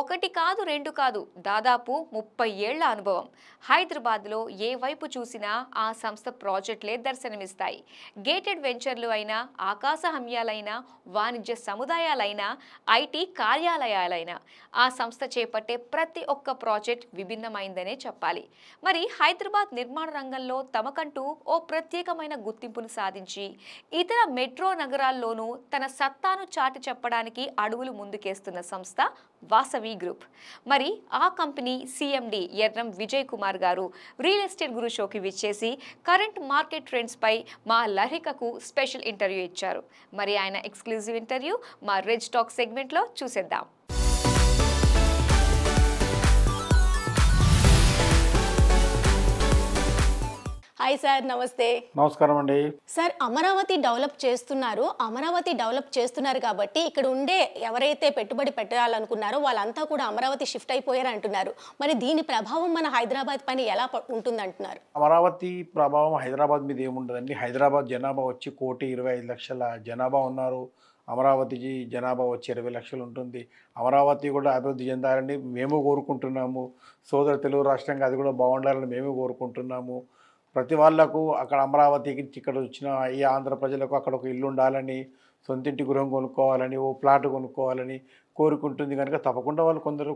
ఒకటి కాదు రెండు కాదు దాదాపు ముప్పై ఏళ్ల అనుభవం హైదరాబాద్లో ఏ వైపు చూసినా ఆ సంస్థ ప్రాజెక్టులే దర్శనమిస్తాయి గేటెడ్ వెంచర్లు అయినా ఆకాశ హమ్యాలైనా వాణిజ్య సముదాయాలైనా ఐటీ కార్యాలయాలైనా ఆ సంస్థ చేపట్టే ప్రతి ఒక్క ప్రాజెక్ట్ విభిన్నమైందనే చెప్పాలి మరి హైదరాబాద్ నిర్మాణ రంగంలో తమకంటూ ఓ ప్రత్యేకమైన గుర్తింపును సాధించి ఇతర మెట్రో నగరాల్లోనూ తన సత్తాను చాటి చెప్పడానికి అడుగులు ముందుకేస్తున్న సంస్థ వాస వాసవి గ్రూప్ మరి ఆ కంపెనీ సిఎండి ఎర్రం విజయ్ కుమార్ గారు రియల్ ఎస్టేట్ గురు షోకి విచ్చేసి కరెంట్ మార్కెట్ పై మా లహికకు స్పెషల్ ఇంటర్వ్యూ ఇచ్చారు మరి ఆయన ఎక్స్క్లూజివ్ ఇంటర్వ్యూ మా రెజ్ టాక్ సెగ్మెంట్లో చూసేద్దాం హాయ్ సార్ నమస్తే నమస్కారం అండి సార్ అమరావతి డెవలప్ చేస్తున్నారు అమరావతి డెవలప్ చేస్తున్నారు కాబట్టి ఇక్కడ ఉండే ఎవరైతే పెట్టుబడి పెట్టాలనుకున్నారో వాళ్ళంతా కూడా అమరావతి షిఫ్ట్ అయిపోయారు అంటున్నారు మరి దీని ప్రభావం మన హైదరాబాద్ పైన ఎలా ఉంటుంది అంటున్నారు అమరావతి ప్రభావం హైదరాబాద్ మీద ఏముండదండి హైదరాబాద్ జనాభా వచ్చి కోటి ఇరవై ఐదు లక్షల జనాభా ఉన్నారు అమరావతి జనాభా వచ్చి ఇరవై లక్షలు ఉంటుంది అమరావతి కూడా అభివృద్ధి చెందాలని మేము కోరుకుంటున్నాము సోదర తెలుగు రాష్ట్రంగా అది కూడా బాగుండాలని మేము కోరుకుంటున్నాము ప్రతి వాళ్ళకు అక్కడ అమరావతికి ఇక్కడ వచ్చిన ఈ ఆంధ్ర ప్రజలకు అక్కడ ఒక ఇల్లు ఉండాలని సొంతింటి గృహం కొనుక్కోవాలని ఓ ప్లాట్ కొనుక్కోవాలని కోరుకుంటుంది కనుక తప్పకుండా వాళ్ళు కొందరు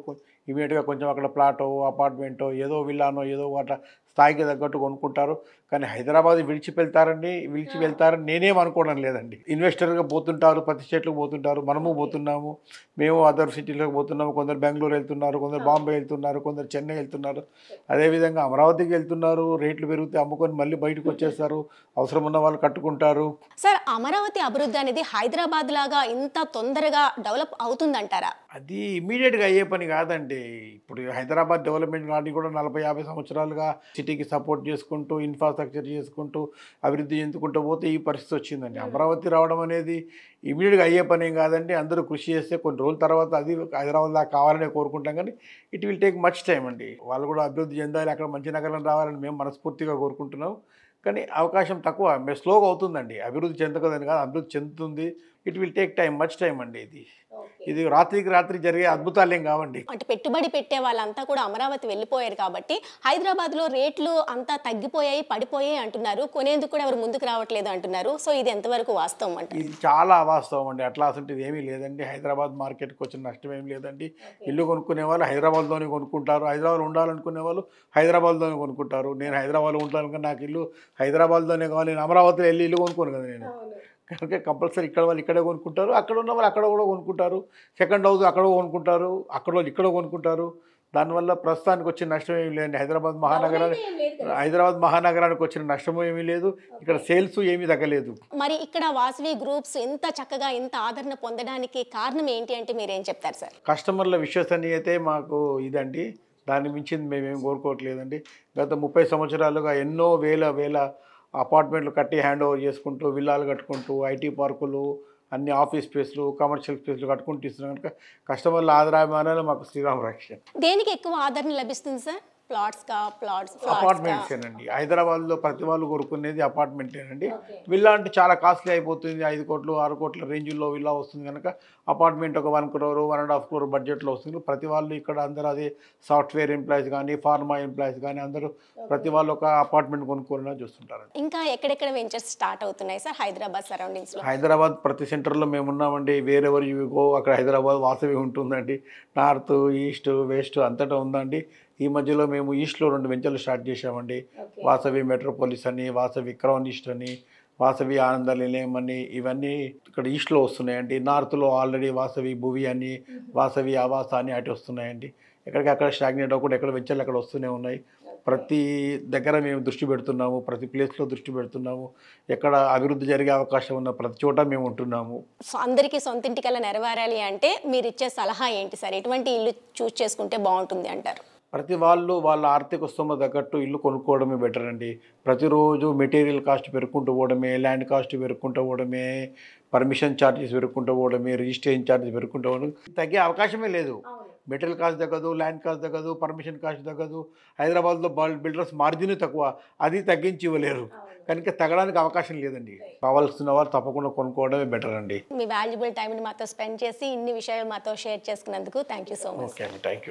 ఇమీడియట్గా కొంచెం అక్కడ ప్లాటో అపార్ట్మెంటో ఏదో విల్లానో ఏదో అట్లా స్థాయికి తగ్గట్టు కొనుక్కుంటారు కానీ హైదరాబాద్ విడిచి వెళ్తారండి విడిచి వెళ్తారని నేనేం అనుకోవడం లేదండి ఇన్వెస్టర్గా పోతుంటారు ప్రతి స్టేట్లకు పోతుంటారు మనము పోతున్నాము మేము అదర్ సిటీలకు పోతున్నాము కొందరు బెంగళూరు వెళ్తున్నారు కొందరు బాంబే వెళ్తున్నారు కొందరు చెన్నై వెళ్తున్నారు అదేవిధంగా అమరావతికి వెళ్తున్నారు రేట్లు పెరిగితే అమ్ముకొని మళ్ళీ బయటకు వచ్చేస్తారు అవసరం ఉన్న వాళ్ళు కట్టుకుంటారు సార్ అమరావతి అభివృద్ధి అనేది హైదరాబాద్ లాగా ఇంత తొందరగా డెవలప్ అవుతుందండి అంటారా అది ఇమీడియట్గా అయ్యే పని కాదండి ఇప్పుడు హైదరాబాద్ డెవలప్మెంట్ కానీ కూడా నలభై యాభై సంవత్సరాలుగా సిటీకి సపోర్ట్ చేసుకుంటూ ఇన్ఫ్రాస్ట్రక్చర్ చేసుకుంటూ అభివృద్ధి చెందుకుంటూ పోతే ఈ పరిస్థితి వచ్చిందండి అమరావతి రావడం అనేది ఇమీడియట్గా అయ్యే పని కాదండి అందరూ కృషి చేస్తే కొన్ని రోజుల తర్వాత అది హైదరాబాద్ దాకా కావాలనే కోరుకుంటాం కానీ it will take much time అండి వాళ్ళు కూడా అభివృద్ధి చెందాలి అక్కడ మంచి నగరం రావాలని మేము మనస్ఫూర్తిగా కోరుకుంటున్నాం కానీ అవకాశం తక్కువ స్లోగా అవుతుందండి అభివృద్ధి చెందకదని కాదు అభివృద్ధి చెందుతుంది it will take time much time అండి ఇది ఇది రాత్రికి రాత్రి జరిగే అద్భుతాలేం కావండి అంటే పెట్టుబడి పెట్టే వాళ్ళంతా కూడా అమరావతి వెళ్ళిపోయారు కాబట్టి హైదరాబాద్ లో రేట్లు అంతా తగ్గిపోయాయి పడిపోయాయి అంటున్నారు కొనేందుకు కూడా ఎవరు ముందుకు రావట్లేదు అంటున్నారు సో ఇది ఎంతవరకు వాస్తవం అంటే ఇది చాలా వాస్తవం అండి అట్లా అసలు ఏమీ లేదండి హైదరాబాద్ మార్కెట్కి వచ్చిన నష్టం ఏమి లేదండి ఇల్లు కొనుక్కునే వాళ్ళు హైదరాబాద్లోనే కొనుక్కుంటారు హైదరాబాద్ ఉండాలనుకునే వాళ్ళు లోనే కొనుక్కుంటారు నేను హైదరాబాద్లో ఉంటాను కానీ నాకు ఇల్లు హైదరాబాద్లోనే కావాలి నేను అమరావతిలో వెళ్ళి ఇల్లు కొనుక్కోను కదా నేను కనుక కంపల్సరీ ఇక్కడ వాళ్ళు ఇక్కడే కొనుక్కుంటారు అక్కడ ఉన్న వాళ్ళు అక్కడ కూడా కొనుక్కుంటారు సెకండ్ హౌస్ అక్కడ కొనుక్కుంటారు అక్కడ వాళ్ళు ఇక్కడ కొనుక్కుంటారు దానివల్ల ప్రస్తుతానికి వచ్చిన నష్టం ఏమీ లేదండి హైదరాబాద్ మహానగరానికి హైదరాబాద్ మహానగరానికి వచ్చిన నష్టం ఏమీ లేదు ఇక్కడ సేల్స్ ఏమీ తగ్గలేదు మరి ఇక్కడ వాసవి గ్రూప్స్ ఎంత చక్కగా ఎంత ఆదరణ పొందడానికి కారణం ఏంటి అంటే మీరు ఏం చెప్తారు సార్ కస్టమర్ల విశ్వసనీయతే మాకు ఇదండి దాన్ని మించింది మేమేం కోరుకోవట్లేదండి గత ముప్పై సంవత్సరాలుగా ఎన్నో వేల వేల అపార్ట్మెంట్లు కట్టి హ్యాండ్ ఓవర్ చేసుకుంటూ విల్లాలు కట్టుకుంటూ ఐటీ పార్కులు అన్ని ఆఫీస్ స్పేస్లు కమర్షియల్ స్పేస్లు కట్టుకుంటూ ఇస్తున్నాం కనుక కస్టమర్ల ఆదరాభిమానాలు మాకు శ్రీరామ రక్ష దేనికి ఎక్కువ ఆదరణ లభిస్తుంది సార్ ప్లాట్స్ అండి అపార్ట్మెంట్స్ ఏనండి హైదరాబాద్లో ప్రతి వాళ్ళు కొనుక్కునేది అపార్ట్మెంటేనండి విల్లా అంటే చాలా కాస్ట్లీ అయిపోతుంది ఐదు కోట్లు ఆరు కోట్ల రేంజ్లో విల్లా వస్తుంది కనుక అపార్ట్మెంట్ ఒక one crore one and half crore బడ్జెట్లో వస్తుంది ప్రతి వాళ్ళు ఇక్కడ అందరూ అదే సాఫ్ట్వేర్ ఎంప్లాయీస్ కానీ ఫార్మా ఎంప్లాయీస్ కానీ అందరూ ప్రతి వాళ్ళు ఒక అపార్ట్మెంట్ కొనుక్కోవాలని చూస్తుంటారు ఇంకా ఎక్కడెక్కడ వెంచర్స్ స్టార్ట్ అవుతున్నాయి సార్ హైదరాబాద్ సరౌండింగ్స్ హైదరాబాద్ ప్రతి సెంటర్లో మేము ఉన్నామండి వేరెవర్ యూ గో అక్కడ హైదరాబాద్ వాసవి ఉంటుందండి నార్త్ ఈస్ట్ వెస్ట్ అంతటా ఉందండి ఈ మధ్యలో మేము ఈస్ట్లో రెండు వెంచర్లు స్టార్ట్ చేశామండి వాసవి మెట్రోపోలిస్ అని వాసవి క్రౌన్ ఈస్ట్ అని వాసవి ఆనంద నిలయం అని ఇవన్నీ ఇక్కడ ఈస్ట్లో వస్తున్నాయండి నార్త్లో ఆల్రెడీ వాసవి భువి అని వాసవి ఆవాస అని అటు వస్తున్నాయండి ఎక్కడికక్కడ స్టాగ్నేట్ అవ్వకుండా ఎక్కడ వెంచర్లు అక్కడ వస్తూనే ఉన్నాయి ప్రతి దగ్గర మేము దృష్టి పెడుతున్నాము ప్రతి ప్లేస్లో దృష్టి పెడుతున్నాము ఎక్కడ అభివృద్ధి జరిగే అవకాశం ఉన్న ప్రతి చోట మేము ఉంటున్నాము అందరికీ సొంత ఇంటికల్లా నెరవేరాలి అంటే మీరు ఇచ్చే సలహా ఏంటి సార్ ఎటువంటి ఇల్లు చూస్ చేసుకుంటే బాగుంటుంది అంటారు ప్రతి వాళ్ళు వాళ్ళ ఆర్థిక స్తోమత తగ్గట్టు ఇల్లు కొనుక్కోవడమే బెటర్ అండి ప్రతిరోజు మెటీరియల్ కాస్ట్ పెరుక్కుంటూ పోవడమే ల్యాండ్ కాస్ట్ పెరుక్కుంటూ పోవడమే పర్మిషన్ ఛార్జెస్ పెరుక్కుంటూ పోవడమే రిజిస్ట్రేషన్ ఛార్జెస్ పెరుక్కుంటూ పోవడం తగ్గే అవకాశమే లేదు మెటీరియల్ కాస్ట్ తగ్గదు ల్యాండ్ కాస్ట్ తగ్గదు పర్మిషన్ కాస్ట్ తగ్గదు హైదరాబాద్లో బిల్డర్స్ మార్జిన్ తక్కువ అది తగ్గించి ఇవ్వలేరు కనుక తగ్గడానికి అవకాశం లేదండి కావాల్సిన వారు తప్పకుండా కొనుక్కోవడమే బెటర్ అండి మీ వాల్యుబుల్ టైం మాతో స్పెండ్ చేసి ఇన్ని విషయాలు మాతో షేర్ చేసుకున్నందుకు థ్యాంక్ సో మచ్ థ్యాంక్